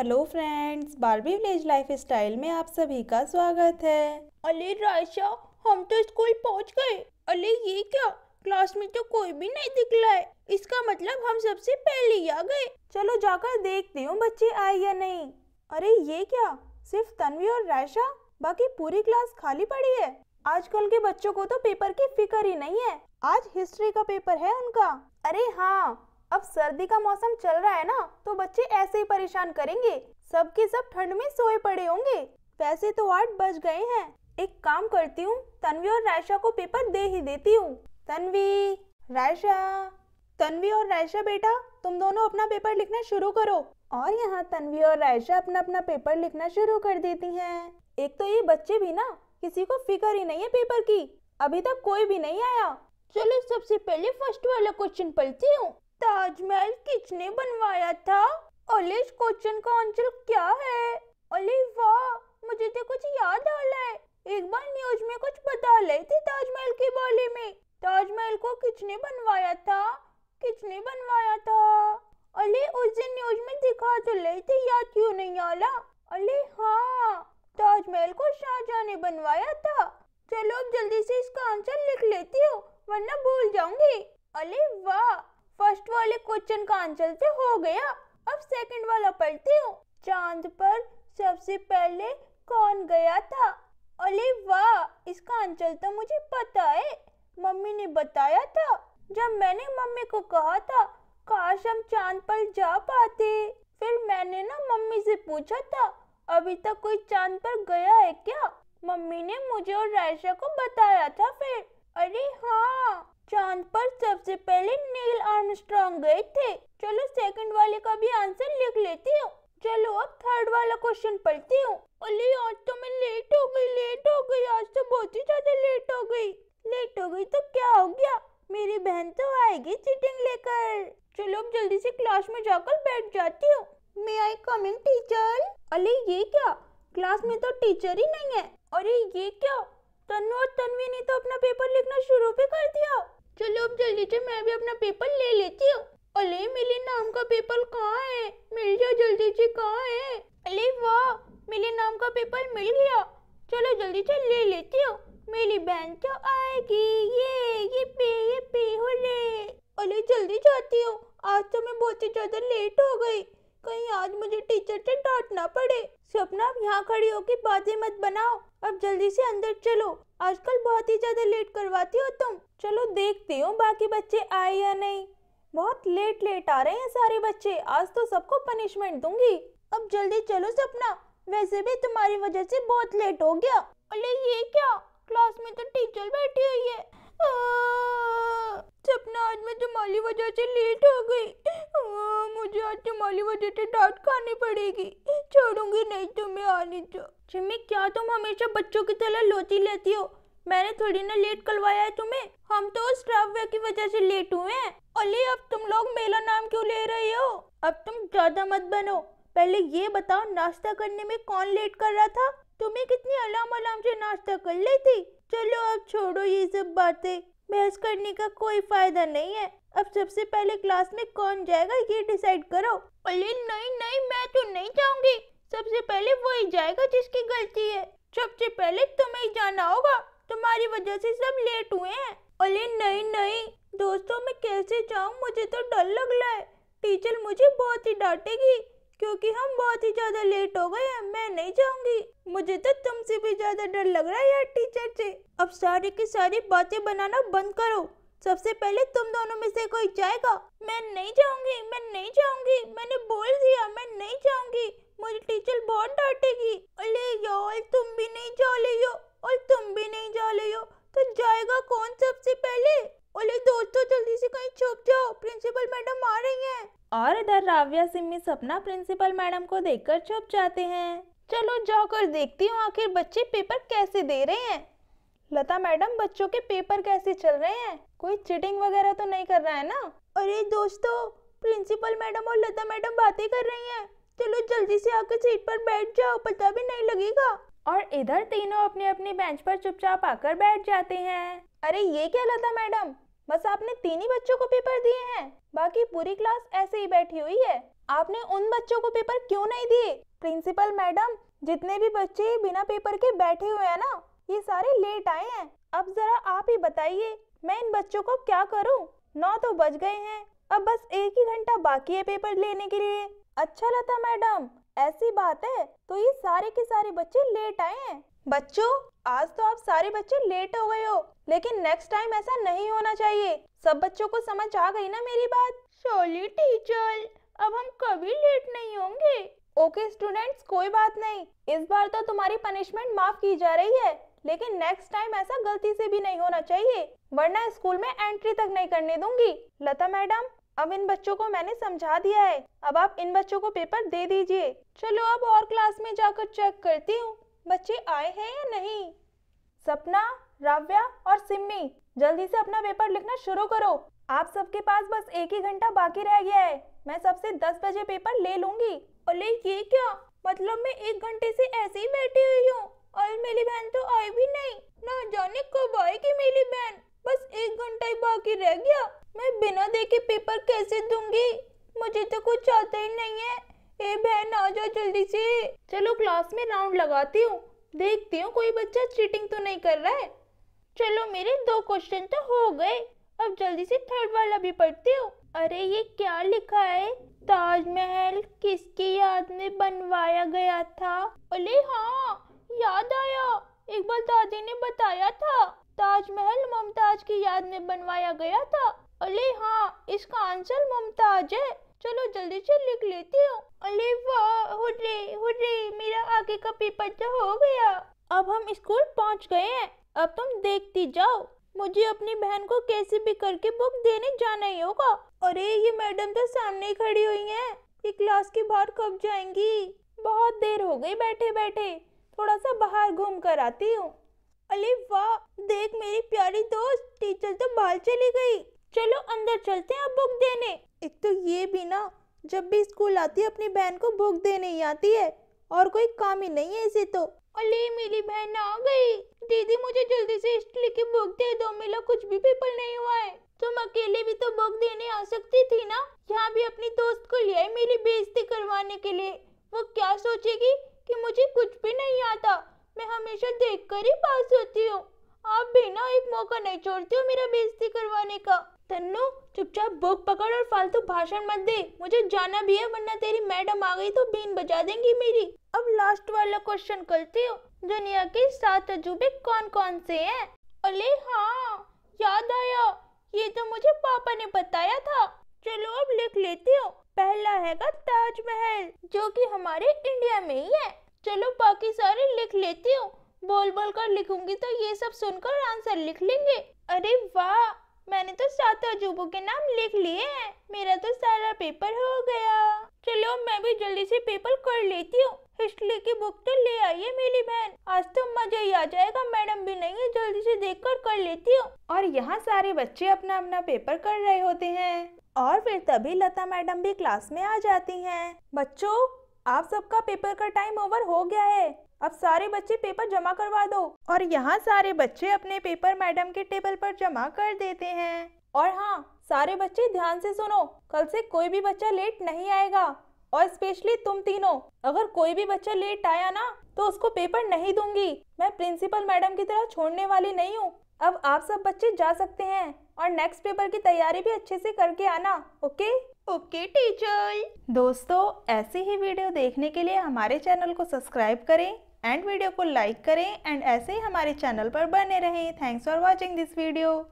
Hello friends Barbie village life style में आप सभी का स्वागत है अरे राशा हम तो स्कूल पहुंच गए अरे ये क्या क्लास में तो कोई भी नहीं दिखला है इसका मतलब हम सबसे पहले आ गए चलो जाकर देखती हूँ बच्चे आए या नहीं अरे ये क्या सिर्फ तन्वी और रायशा बाकी पूरी क्लास खाली पड़ी है आजकल के बच्चों को तो पेपर की फिक्र ही नहीं है आज हिस्ट्री का पेपर है उनका अरे हाँ अब सर्दी का मौसम चल रहा है ना तो बच्चे ऐसे ही परेशान करेंगे सबके सब ठंड में सोए पड़े होंगे वैसे तो आठ बज गए हैं एक काम करती हूँ तन्वी और रायशा को पेपर दे ही देती हूँ तन्वी रायशा तन्वी और रायशा बेटा तुम दोनों अपना पेपर लिखना शुरू करो और यहाँ तन्वी और रायशा अपना अपना पेपर लिखना शुरू कर देती हैं एक तो ये बच्चे भी ना किसी को फिक्र ही नहीं है पेपर की अभी तक कोई भी नहीं आया चलो सबसे पहले फर्स्ट वाला क्वेश्चन पढ़ती हूँ ताजमहल किसने बनवाया था ओले इस क्वेश्चन का आंसर क्या है ओले वाह मुझे तो कुछ याद आ रहा है एक बार न्यूज में कुछ बता रहे थे ताजमहल के बारे में ताजमहल को किसने बनवाया था किसने बनवाया था अले उस दिन न्यूज में दिखा तो रहे थे याद क्यों नहीं आ रहा अले हाँ ताजमहल को शाहजहाँ ने बनवाया था चलो अब जल्दी से इसका आंसर लिख लेती हूँ वरना भूल जाऊंगी अले वाह वाले क्वेश्चन का आंसर तो हो गया अब सेकंड वाला पढ़ती हूँ चांद पर सबसे पहले कौन गया था अरे वाह इसका आंसर तो मुझे पता है मम्मी ने बताया था जब मैंने मम्मी को कहा था काश हम चांद पर जा पाते फिर मैंने ना मम्मी से पूछा था अभी तक कोई चांद पर गया है क्या मम्मी ने मुझे और रायशा को बताया था फिर अरे हाँ चांद पर सबसे पहले नील आर्मस्ट्रांग गए थे चलो सेकंड वाले का भी आंसर लिख लेती हूँ चलो अब थर्ड वाला क्वेश्चन पढ़ती हूँ ओली आज तो मैं लेट हो गई लेट हो गई आज तो बहुत ही ज्यादा लेट हो गई लेट हो गई तो क्या हो गया मेरी बहन तो आएगी चीटिंग लेकर चलो अब जल्दी से क्लास में जाकर बैठ जाती हूँ मे आई कम इन टीचर अरे ये क्या क्लास में तो टीचर ही नहीं है अरे ये क्या तनु और तनवी ने तो अपना पेपर लिखना शुरू भी कर दिया चलो अब जल्दी से मैं भी अपना पेपर ले लेती हूँ अले मेरे नाम का पेपर कहाँ है मिल जाओ जल्दी से कहाँ है अले वाह मेरे नाम का पेपर मिल गया चलो जल्दी से ले लेती हूँ मेरी बहन तो आएगी ये ये पे ये पे हो रे अले जल्दी जाती हूँ आज तो मैं बहुत ही ज़्यादा लेट हो गई कहीं आज मुझे टीचर से डांट ना पड़े सपना अब यहाँ खड़ी होके बाजे मत बनाओ अब जल्दी से अंदर चलो आजकल बहुत ही ज्यादा लेट करवाती हो तुम चलो देखते हो बाकी बच्चे आए या नहीं बहुत लेट लेट आ रहे हैं सारे बच्चे आज तो सबको पनिशमेंट दूंगी अब जल्दी चलो सपना वैसे भी तुम्हारी वजह से बहुत लेट हो गया अरे ये क्या क्लास में तो टीचर बैठी हुई है सपना आज मैं तुम्हारी वजह से लेट हो गई मुझे आज तुम्हारी वजह से डांट खानी पड़ेगी छोड़ूंगी नहीं तुम्हें आने तो जिम्मी क्या तुम हमेशा बच्चों की तरह लोती लेती हो मैंने थोड़ी ना लेट करवाया है तुम्हें हम तो उस श्राव्य की वजह से लेट हुए हैं अली अब तुम लोग मेरा नाम क्यों ले रहे हो अब तुम ज्यादा मत बनो पहले ये बताओ नाश्ता करने में कौन लेट कर रहा था तुम्हें कितनी आराम आराम से नाश्ता कर ली थी चलो अब छोड़ो ये सब बातें बहस करने का कोई फायदा नहीं है अब सबसे पहले क्लास में कौन जाएगा ये डिसाइड करो अरे नहीं नहीं मैं तो नहीं जाऊंगी सबसे पहले वही जाएगा जिसकी गलती है सबसे पहले तुम्हें ही जाना होगा तुम्हारी वजह से सब लेट हुए हैं अरे नहीं नहीं दोस्तों मैं कैसे जाऊँ मुझे तो डर लग रहा है टीचर मुझे बहुत ही डांटेगी क्योंकि हम बहुत ही ज़्यादा लेट हो गए हैं मैं नहीं जाऊंगी मुझे तो तुमसे भी ज़्यादा डर लग रहा है यार टीचर से अब सारे की सारी बातें बनाना बंद करो सबसे पहले तुम दोनों में से कोई जाएगा मैं नहीं जाऊंगी मैं नहीं जाऊंगी मैंने बोल दिया मैं नहीं जाऊंगी मुझे टीचर बहुत डांटेगी अरे यार तुम भी नहीं जा ले हो और तुम भी नहीं जा ले हो तो जाएगा कौन सबसे पहले अरे दोस्तों तो जल्दी से कहीं छुप जाओ प्रिंसिपल मैडम आ रही हैं और इधर राव्या सिमी सपना प्रिंसिपल मैडम को देखकर छुप जाते हैं चलो जाकर देखती हूँ आखिर बच्चे पेपर कैसे दे रहे हैं लता मैडम बच्चों के पेपर कैसे चल रहे हैं कोई चिटिंग वगैरह तो नहीं कर रहा है ना अरे दोस्तों प्रिंसिपल मैडम और लता मैडम बातें कर रही हैं चलो जल्दी से आकर सीट पर बैठ जाओ पता भी नहीं लगेगा और इधर तीनों अपने अपने बेंच पर चुपचाप आकर बैठ जाते हैं अरे ये क्या लता मैडम बस आपने तीन ही बच्चों को पेपर दिए हैं बाकी पूरी क्लास ऐसे ही बैठी हुई है आपने उन बच्चों को पेपर क्यों नहीं दिए प्रिंसिपल मैडम जितने भी बच्चे बिना पेपर के बैठे हुए हैं ना ये सारे लेट आए हैं अब जरा आप ही बताइए मैं इन बच्चों को क्या करूं? नौ तो बज गए हैं अब बस एक ही घंटा बाकी है पेपर लेने के लिए अच्छा लता मैडम ऐसी बात है तो ये सारे के सारे बच्चे लेट आए हैं बच्चों आज तो आप सारे बच्चे लेट हो गए हो लेकिन नेक्स्ट टाइम ऐसा नहीं होना चाहिए सब बच्चों को समझ आ गई ना मेरी बात सॉरी टीचर अब हम कभी लेट नहीं होंगे ओके स्टूडेंट्स कोई बात नहीं इस बार तो तुम्हारी पनिशमेंट माफ की जा रही है लेकिन नेक्स्ट टाइम ऐसा गलती से भी नहीं होना चाहिए वरना स्कूल में एंट्री तक नहीं करने दूंगी लता मैडम अब इन बच्चों को मैंने समझा दिया है अब आप इन बच्चों को पेपर दे दीजिए चलो अब और क्लास में जाकर चेक करती हूँ बच्चे आए हैं या नहीं सपना राव्या और सिम्मी जल्दी से अपना पेपर लिखना शुरू करो आप सबके पास बस एक ही घंटा बाकी रह गया है मैं सबसे दस बजे पेपर ले लूंगी अरे ये क्या मतलब मैं एक घंटे से ऐसे ही बैठी हुई हूँ और मेरी बहन तो आई भी नहीं ना जाने कब आएगी मेरी बहन बस एक घंटा ही बाकी रह गया मैं बिना देखे पेपर कैसे दूंगी मुझे तो कुछ आता ही नहीं है ए बहन आ जाओ जल्दी से चलो क्लास में राउंड लगाती हूँ देखती हूँ कोई बच्चा चीटिंग तो नहीं कर रहा है चलो मेरे दो क्वेश्चन तो हो गए अब जल्दी से थर्ड वाला भी पढ़ती हूँ अरे ये क्या लिखा है ताजमहल किसकी याद में बनवाया गया था अरे हाँ याद आया इकबाल दादी ने बताया था ताजमहल मुमताज की याद में बनवाया गया था अली हाँ इसका आंसर मुमताज है चलो जल्दी से लिख लेती हूँ अले वाह मेरा आगे का पेपर तो हो गया अब हम स्कूल पहुँच गए हैं अब तुम देखती जाओ मुझे अपनी बहन को कैसे भी करके बुक देने जाना ही होगा अरे ये मैडम तो सामने खड़ी हुई हैं ये क्लास के बाहर कब जाएंगी बहुत देर हो गई बैठे बैठे थोड़ा सा बाहर घूम कर आती हूँ अली वाह देख मेरी प्यारी दोस्त टीचर तो बाहर चली गई चलो अंदर चलते हैं अब बुक देने एक तो ये भी ना जब भी स्कूल आती है अपनी बहन को बुक देने ही आती है और कोई काम ही नहीं है इसे तो अली मेरी बहन आ गई दीदी मुझे जल्दी से हिस्ट्री की बुक दे दो मेरा कुछ भी पेपर नहीं हुआ है तुम अकेले भी तो बुक देने आ सकती थी ना यहाँ भी अपनी दोस्त को लिया मेरी बेइज्जती करवाने के लिए वो क्या सोचेगी कि मुझे कुछ भी नहीं आता मैं हमेशा देख कर ही पास होती हूँ आप भी ना एक मौका नहीं छोड़ती हो मेरा बेइज्जती करवाने का तन्नू चुपचाप बुक पकड़ और फालतू भाषण मत दे मुझे जाना भी है वरना तेरी मैडम आ गई तो बीन बजा देंगी मेरी अब लास्ट वाला क्वेश्चन करती हूँ दुनिया के सात अजूबे कौन कौन से हैं अले हाँ याद आया ये तो मुझे पापा ने बताया था चलो अब लिख लेती हूँ पहला हैगा ताजमहल जो कि हमारे इंडिया में ही है चलो बाकी सारे लिख लेती हूँ बोल बोल कर लिखूंगी तो ये सब सुनकर आंसर लिख लेंगे अरे वाह मैंने तो सात अजूबों के नाम लिख लिए हैं मेरा तो सारा पेपर हो गया चलो मैं भी जल्दी से पेपर कर लेती हूँ हिस्ट्री की बुक तो ले आई है मेरी बहन आज तो मजा ही आ जाएगा मैडम भी नहीं है जल्दी से देखकर कर लेती हूँ और यहाँ सारे बच्चे अपना अपना पेपर कर रहे होते हैं और फिर तभी लता मैडम भी क्लास में आ जाती हैं बच्चों आप सबका पेपर का टाइम ओवर हो गया है अब सारे बच्चे पेपर जमा करवा दो और यहाँ सारे बच्चे अपने पेपर मैडम के टेबल पर जमा कर देते हैं और हाँ सारे बच्चे ध्यान से सुनो कल से कोई भी बच्चा लेट नहीं आएगा और स्पेशली तुम तीनों अगर कोई भी बच्चा लेट आया ना तो उसको पेपर नहीं दूंगी मैं प्रिंसिपल मैडम की तरह छोड़ने वाली नहीं हूँ अब आप सब बच्चे जा सकते हैं और नेक्स्ट पेपर की तैयारी भी अच्छे से करके आना ओके ओके टीचर दोस्तों ऐसी ही वीडियो देखने के लिए हमारे चैनल को सब्सक्राइब करें एंड वीडियो को लाइक करें एंड ऐसे ही हमारे चैनल पर बने रहें thanks for watching this video